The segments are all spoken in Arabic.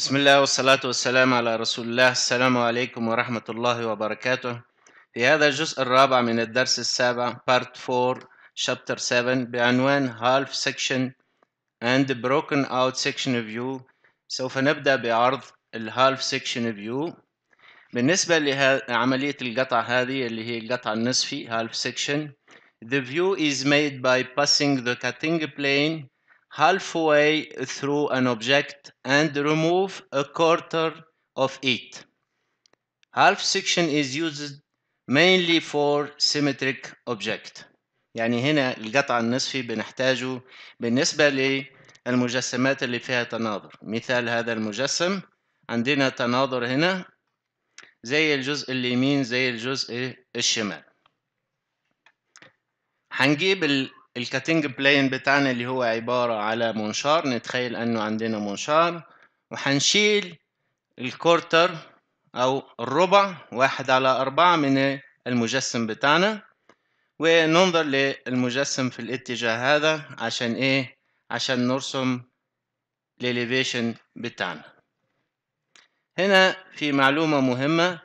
بسم الله والصلاة والسلام على رسول الله السلام عليكم ورحمة الله وبركاته في هذا الجزء الرابع من الدرس السابع Part 4 Chapter 7 بعنوان Half Section and Broken Out Section View سوف نبدأ بعرض Half Section View بالنسبة لعملية القطع هذه اللي هي القطع النصفي Half Section The view is made by passing the cutting plane halfway through an object and remove a quarter of it. Half section is used mainly for symmetric object. يعني هنا القطع النصفي بنحتاجه بالنسبة للمجسمات اللي فيها تناظر مثال هذا المجسم عندنا تناظر هنا زي الجزء اليمين زي الجزء الشمال هنجيب الكاتينج بلاين بتاعنا اللي هو عبارة على منشار نتخيل انه عندنا منشار وهنشيل الكورتر او الربع واحد على اربعة من المجسم بتاعنا وننظر للمجسم في الاتجاه هذا عشان ايه عشان نرسم الاليفيشن بتاعنا هنا في معلومة مهمة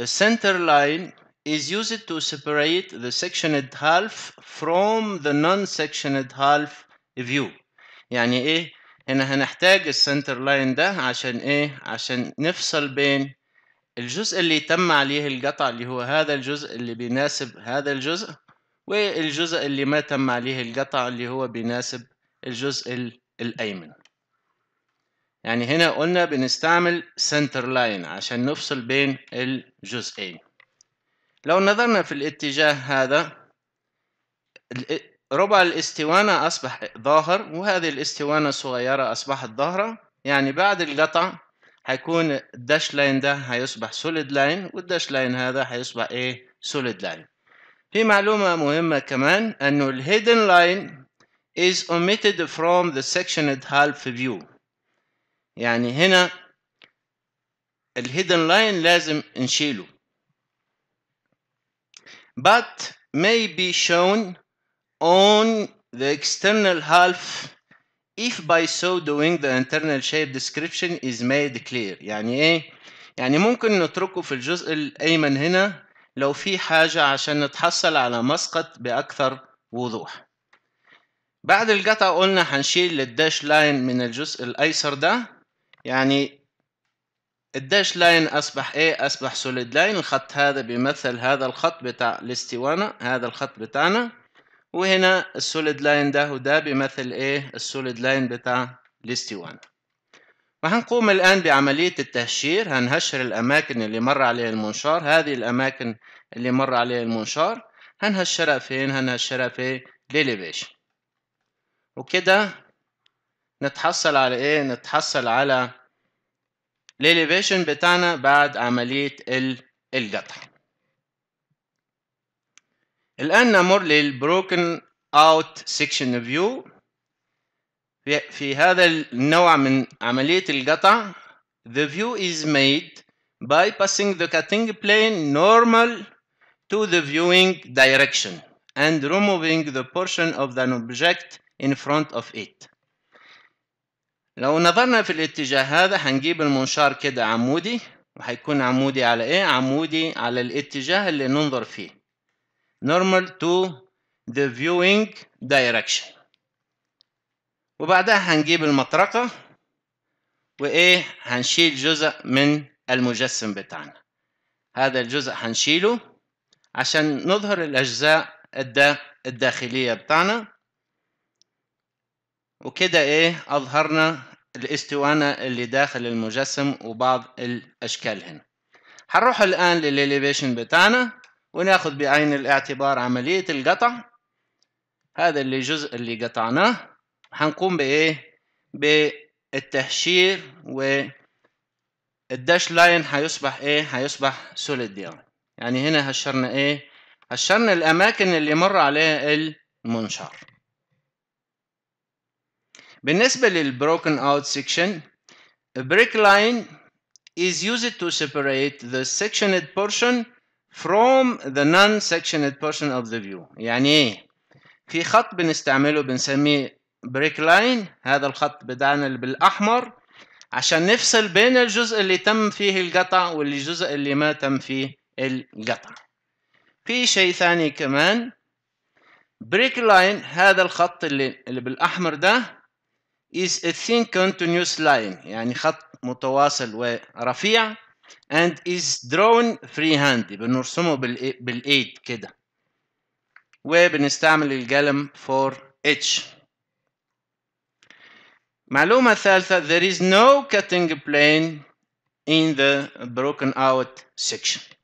السنتر لاين is used to separate the sectioned half from the non-sectioned half view يعني ايه هنا هنحتاج السنتر لاين ده عشان ايه عشان نفصل بين الجزء اللي تم عليه القطع اللي هو هذا الجزء اللي بيناسب هذا الجزء والجزء اللي ما تم عليه القطع اللي هو بيناسب الجزء الأيمن يعني هنا قلنا بنستعمل سنتر لاين عشان نفصل بين الجزئين لو نظرنا في الاتجاه هذا ربع الاستوانة أصبح ظاهر وهذه الاستوانة الصغيرة أصبحت ظاهرة يعني بعد القطع هيكون الداش لاين ده هيصبح سوليد لاين والداش لاين هذا هيصبح ايه سوليد لاين في معلومة مهمة كمان انه الهيدن لاين is omitted from the sectioned half view يعني هنا الهيدن لاين لازم نشيله but may be shown on the external half if by so doing the internal shape description is made clear يعني ايه يعني ممكن نتركه في الجزء الايمن هنا لو في حاجة عشان نتحصل على مسقط باكثر وضوح بعد القطع قلنا هنشيل الداش لاين من الجزء الايسر ده يعني الداش لاين اصبح ايه اصبح سوليد لاين الخط هذا بيمثل هذا الخط بتاع الاستوانة هذا الخط بتاعنا وهنا السوليد لاين ده وده بيمثل ايه السوليد لاين بتاع الاستوانة وهنقوم الآن بعملية التهشير هنهشر الأماكن اللي مر عليها المنشار هذه الأماكن اللي مر عليها المنشار هنهشرها فين هنهشرها في ليليبيشن وكده نتحصل على ايه نتحصل على الاليفيشن بتاعنا بعد عملية القطع الآن نمر للبروكن اوت سيكشن فيو في هذا النوع من عملية القطع the view is made by passing the cutting plane normal to the viewing direction and removing the portion of an object in front of it لو نظرنا في الاتجاه هذا هنجيب المنشار كده عمودي وهيكون عمودي على ايه عمودي على الاتجاه اللي ننظر فيه normal to the viewing direction وبعدها هنجيب المطرقة وايه هنشيل جزء من المجسم بتاعنا هذا الجزء هنشيله عشان نظهر الاجزاء الداخلية بتاعنا وكده ايه اظهرنا الاستوانة اللي داخل المجسم وبعض الاشكال هنا هنروح الان للإليفيشن بتاعنا وناخد بعين الاعتبار عملية القطع هذا اللي جزء اللي قطعناه هنقوم بايه بالتهشير و الداش لاين هيصبح ايه هيصبح سوليد يعني يعني هنا هشرنا ايه هشرنا الاماكن اللي مر عليها المنشار بالنسبة للبروكن out section break line is used to separate the sectioned portion from the non-sectioned portion of the view يعني ايه في خط بنستعمله بنسميه بريك لاين هذا الخط بتاعنا اللي بالاحمر عشان نفصل بين الجزء اللي تم فيه القطع والجزء اللي ما تم فيه القطع في شيء ثاني كمان بريك لاين هذا الخط اللي, اللي بالاحمر ده is a thin continuous line يعني خط متواصل ورفيع and is drawn freehand بنرسمه بال بالايد كده وبنستعمل القلم for H معلومة ثالثة there is no cutting plane in the broken out section